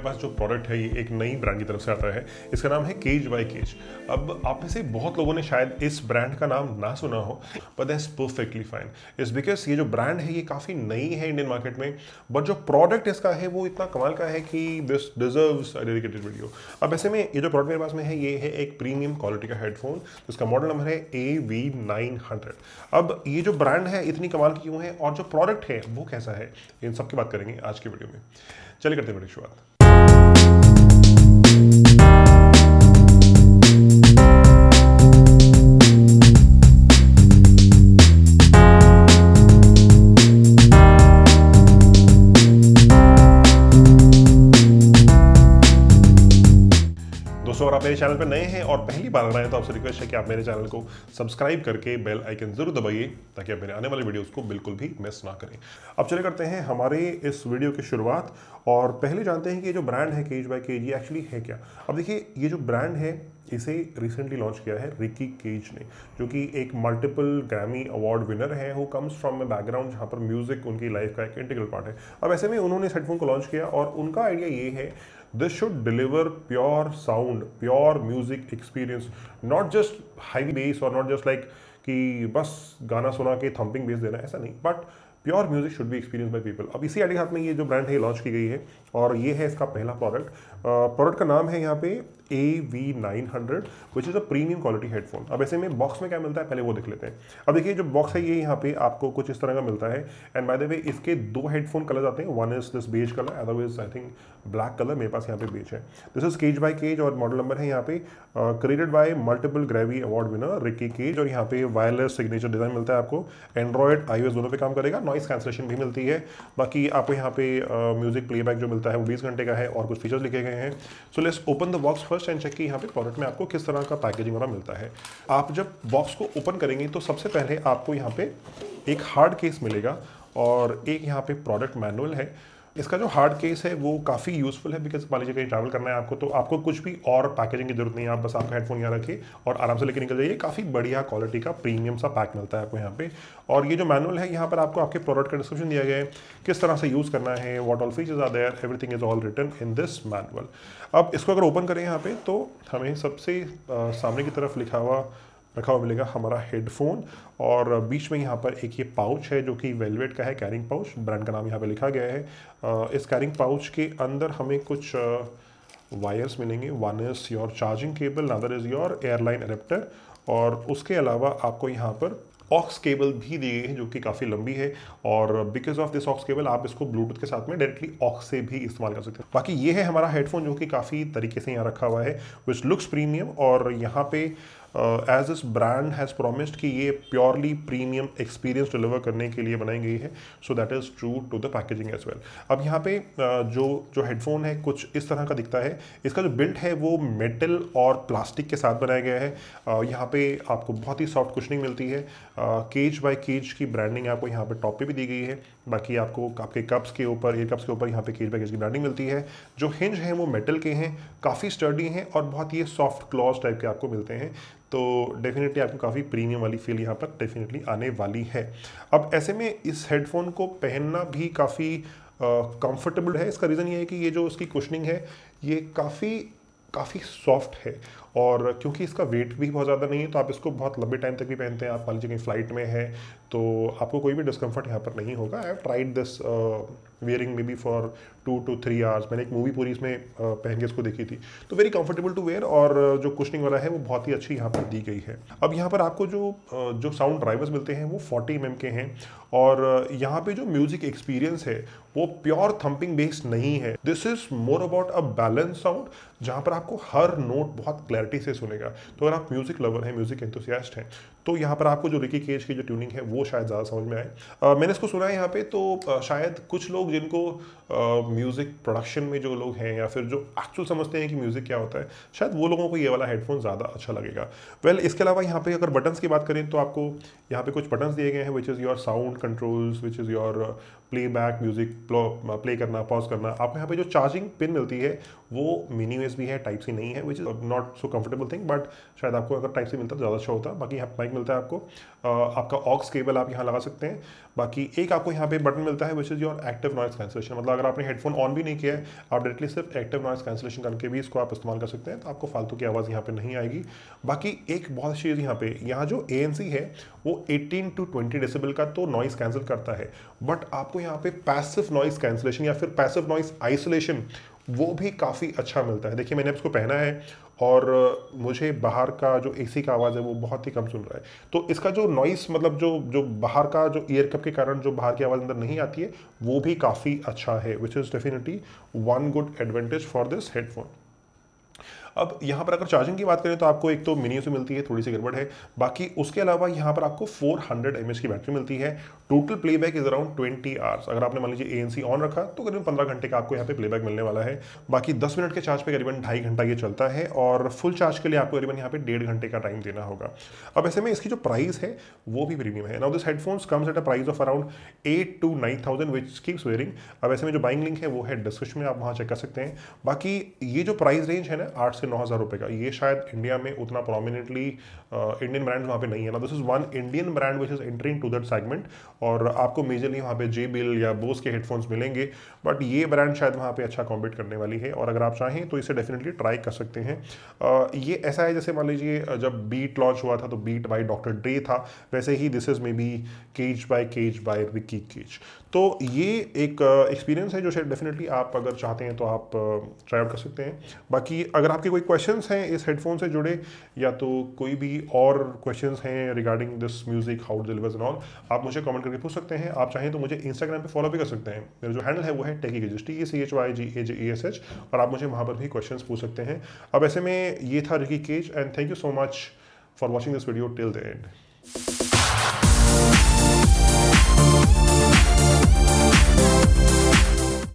हमारे पास जो प्रोडक्ट है ये एक नई ब्रांड की तरफ से आता है इसका नाम है केज बाय केज अब आप में से बहुत लोगों ने शायद इस ब्रांड का नाम ना सुना हो बट दैट्स परफेक्टली फाइन इस बिकॉज ये जो ब्रांड है ये काफ़ी नई है इंडियन मार्केट में बट जो प्रोडक्ट इसका है वो इतना कमाल का है कि दिस डिजर्व्स डेडिकेटेड वीडियो अब ऐसे में ये जो प्रोडक्ट मेरे पास में है ये है एक प्रीमियम क्वालिटी का हेडफोन इसका मॉडल नंबर है ए वी नाइन हंड्रेड अब ये जो ब्रांड है इतनी कमाल की क्यों है और जो प्रोडक्ट है वो कैसा है इन सब की बात करेंगे आज के वीडियो में चलिए करते हैं बड़ी शुरुआत अगर आप मेरे चैनल पर नए हैं और पहली बार हैं तो आपसे रिक्वेस्ट है कि आप मेरे चैनल को सब्सक्राइब करके बेल आइकन जरूर दबाइए ताकि आप मेरे आने वाले वीडियोस को बिल्कुल भी मिस ना करें अब चले करते हैं हमारे इस वीडियो की शुरुआत और पहले जानते हैं कि जो ब्रांड है केज बाई केज ये एक्चुअली है क्या अब देखिए ये जो ब्रांड है इसे रिसेंटली लॉन्च किया है रिकी केज ने जो कि एक मल्टीपल ग्रैमी अवार्ड विनर है वो कम्स फ्रॉम ए बैकग्राउंड जहाँ पर म्यूज़िक उनकी लाइफ का एक इंटीग्रल पार्ट है अब ऐसे में उन्होंने इस हेडफोन को लॉन्च किया और उनका आइडिया ये है this should deliver pure sound pure music experience not just heavy bass or not just like कि बस गाना सुना के थम्पिंग बेस देना ऐसा नहीं but pure music should be experience by people अब इसी आइडिया हाथ में ये जो ब्रांड है लॉन्च की गई है और ये है इसका पहला प्रोडक्ट प्रोडक्ट का नाम है यहाँ पे A V nine hundred which is a premium quality headphone अब ऐसे में बॉक्स में क्या मिलता है पहले वो देख लेते हैं अब देखिए जो बॉक्स है ये यहाँ पे आपको कुछ इस तरह का मिलता है एंड बाय द वे इसके दो हेडफोन कलर आते हैं one is this beige colour otherwise I think black colour मेरे पास यहाँ पे बेज है this is Kej by Kej और मॉडल नंबर है यहाँ पे created by multiple Grammy award winner Ricky Kej और यहाँ पे वायरलेस सिग्नेचर डिजाइन मिलता है आपको एंड्रॉयड आई दोनों पे काम करेगा नॉइस कैंसलेशन भी मिलती है बाकी आपको यहाँ पे म्यूज़िक प्लेबैक जो मिलता है वो बीस घंटे का है और कुछ फीचर्स लिखे गए हैं so let's open the box first and check कि यहाँ पे प्रोडक्ट में आपको किस तरह का पैकेजिंग वाला मिलता है आप जब बॉक्स को ओपन करेंगे तो सबसे पहले आपको यहाँ पे एक हार्ड केस मिलेगा और एक यहाँ पे प्रोडक्ट मैनुअल है इसका जो हार्ड केस है वो काफ़ी यूज़फुल है बिकॉज मान लीजिए कहीं ट्रैवल करना है आपको तो आपको कुछ भी और पैकेजिंग की जरूरत नहीं है आप बस आपका हेडफोन यहाँ रखिए और आराम से लेके निकल जाइए काफ़ी बढ़िया क्वालिटी का प्रीमियम सा पैक मिलता है आपको यहाँ पे और ये जो मैनुअल है यहाँ पर आपको आपके प्रोडक्ट का डिस्क्रिप्शन दिया गया है किस तरह से यूज़ करना है what all features are there everything is all written in this manual अब इसको अगर ओपन करें यहाँ पर तो हमें सबसे सामने की तरफ लिखा हुआ रखा हुआ मिलेगा हमारा हेडफोन और बीच में यहाँ पर एक ये पाउच है जो कि वेलवेट का है कैरिंग पाउच ब्रांड का नाम यहाँ पे लिखा गया है इस कैरिंग पाउच के अंदर हमें कुछ वायर्स मिलेंगे one is your charging cable another is your airline adapter और उसके अलावा आपको यहाँ पर ऑक्स केबल भी दी गई है जो कि काफ़ी लंबी है और because of this aux cable आप इसको ब्लूटूथ के साथ में डायरेक्टली ऑक्स से भी इस्तेमाल कर सकते हैं बाकी ये है हमारा हेडफोन जो कि काफ़ी तरीके से यहाँ रखा हुआ है विच लुक्स प्रीमियम और यहाँ पे as this brand has promised कि ये प्योरली प्रीमियम एक्सपीरियंस डिलीवर करने के लिए बनाई गई है so that is true to the packaging as well अब यहाँ पे uh, जो जो हेडफोन है कुछ इस तरह का दिखता है इसका जो बिल्ट है वो मेटल और प्लास्टिक के साथ बनाया गया है uh, यहाँ पे आपको बहुत ही सॉफ्ट कुशनिंग मिलती है केज बाय केज की ब्रांडिंग आपको यहाँ पे टॉप पे भी दी गई है बाकी आपको आपके कप्स के ऊपर एयर कप्स के ऊपर यहाँ पे केज पैकेज की ब्रांडिंग मिलती है जो हिंज हैं वो मेटल के हैं काफ़ी स्टर्डी हैं और बहुत ये सॉफ्ट क्लॉज टाइप के आपको मिलते हैं तो डेफिनेटली आपको काफ़ी प्रीमियम वाली फील यहाँ पर डेफिनेटली आने वाली है अब ऐसे में इस हेडफोन को पहनना भी काफ़ी कंफर्टेबल uh, है इसका रीज़न ये है कि ये जो उसकी क्वेश्चनिंग है ये काफ़ी काफ़ी सॉफ्ट है और क्योंकि इसका वेट भी बहुत ज़्यादा नहीं है तो आप इसको बहुत लंबे टाइम तक भी पहनते हैं आप मान लीजिए कहीं फ्लाइट में है तो आपको कोई भी डिस्कम्फर्ट यहाँ पर नहीं होगा I have tried this wearing maybe for two to three hours मैंने एक मूवी पूरी इसमें uh, पहन के इसको देखी थी तो वेरी कंफर्टेबल टू वेयर और जो कुशनिंग वाला है वो बहुत ही अच्छी यहाँ पर दी गई है अब यहाँ पर आपको जो uh, जो साउंड ड्राइवर्स मिलते हैं वो फोर्टी एम के हैं और uh, यहाँ पे जो म्यूजिक एक्सपीरियंस है वो प्योर थम्पिंग बेस्ड नहीं है this is more about a balance sound जहाँ पर आपको हर नोट बहुत क्लियर क्लैरिटी से सुनेगा तो अगर आप म्यूज़िक लवर हैं म्यूज़िक इंथोसियास्ट हैं तो यहाँ पर आपको जो रिकी केज की जो ट्यूनिंग है वो शायद ज़्यादा समझ में आए uh, मैंने इसको सुना है यहाँ पे तो शायद कुछ लोग जिनको म्यूज़िक प्रोडक्शन में जो लोग हैं या फिर जो एक्चुअल समझते हैं कि म्यूज़िक क्या होता है शायद वो लोगों को ये वाला हेडफोन ज़्यादा अच्छा लगेगा वेल well, इसके अलावा यहाँ पे अगर बटन्स की बात करें तो आपको यहाँ पे कुछ बटन्स दिए गए हैं which is your sound controls which is your playback music play करना पॉज करना आपको यहाँ पे जो चार्जिंग पिन मिलती है वो मिनी भी है टाइप सी नहीं है which is not so comfortable thing but शायद आपको अगर टाइप सी मिलता तो ज़्यादा अच्छा होता बाकी यहाँ माइक मिलता है आपको आपका ऑक्स केबल आप यहाँ लगा सकते हैं बाकी एक आपको यहाँ पे बटन मिलता है which is your active noise cancellation मतलब अगर आपने हेडफोन ऑन भी नहीं किया है आप डायरेक्टली सिर्फ एक्टिव नॉइस कैंसिलेशन करके भी इसको आप इस्तेमाल कर सकते हैं तो आपको फालतू की आवाज़ यहाँ पर नहीं आएगी बाकी एक बहुत अच्छी चीज़ यहाँ पे यहाँ जो ए है वो एटीन टू ट्वेंटी डेसिबल का तो नॉइस कैंसिल करता है बट आपको यहाँ पे पैसिव नॉइस कैंसिलेशन या फिर पैसिव नॉइस आइसोलेशन वो भी काफ़ी अच्छा मिलता है देखिए मैंने इसको पहना है और मुझे बाहर का जो एसी का आवाज़ है वो बहुत ही कम सुन रहा है तो इसका जो नॉइस मतलब जो जो बाहर का जो ईयर कप के कारण जो बाहर की आवाज़ अंदर नहीं आती है वो भी काफ़ी अच्छा है which is definitely one good advantage for this headphone अब यहाँ पर अगर चार्जिंग की बात करें तो आपको एक तो मिनी से मिलती है थोड़ी सी गड़बड़ है बाकी उसके अलावा यहाँ पर आपको 400 हंड्रेड की बैटरी मिलती है total playback is around 20 hours अगर आपने मान लीजिए ए ऑन रखा तो करीबन पंद्रह घंटे का आपको यहाँ पे प्लेबैक मिलने वाला है बाकी दस मिनट के चार्ज पर करीबन ढाई घंटा ये चलता है और फुल चार्ज के लिए आपको करीबन यहाँ पे डेढ़ घंटे का टाइम देना होगा अब ऐसे में इसकी जो प्राइस है वो भी प्रीमियम है now this headphones comes at a price of around eight to nine thousand which keeps wearing अब ऐसे में जो बाइंग लिंक है वो है डिस्क्रिप्शन में आप वहाँ चेक कर सकते हैं बाकी ये जो प्राइस रेंज है ना आठ से नौ हज़ार रुपये का ये शायद इंडिया में उतना प्रोमिनेंटली इंडियन ब्रांड्स वहाँ पे नहीं है ना this is one Indian brand which is entering to that segment और आपको मेजरली वहाँ पे जे बिल या बोस के हेडफोन्स मिलेंगे बट ये ब्रांड शायद वहाँ पर अच्छा कॉम्पीट करने वाली है और अगर आप चाहें तो इसे डेफिनेटली ट्राई कर सकते हैं uh, ये ऐसा है जैसे मान लीजिए uh, जब बीट लॉन्च हुआ था तो बीट बाई डॉक्टर ड्रे था वैसे ही this is maybe Kej by Kej by Ricky Kej तो ये एक एक्सपीरियंस uh, है जो शायद डेफिनेटली आप अगर चाहते हैं तो आप ट्राई आउट कर सकते हैं बाकी अगर आपके आपके कोई क्वेश्चंस हैं इस हेडफोन से जुड़े या तो कोई भी और क्वेश्चंस हैं regarding this music how delivers and all आप मुझे कमेंट करके पूछ सकते हैं आप चाहें तो मुझे इंस्टाग्राम पे फॉलो भी कर सकते हैं मेरा जो हैंडल है वो है techy Gajesh T A C H Y G A J E S H और आप मुझे वहाँ पर भी क्वेश्चन पूछ सकते हैं अब ऐसे में ये था Ricky Kej and thank you so much for watching this video till the and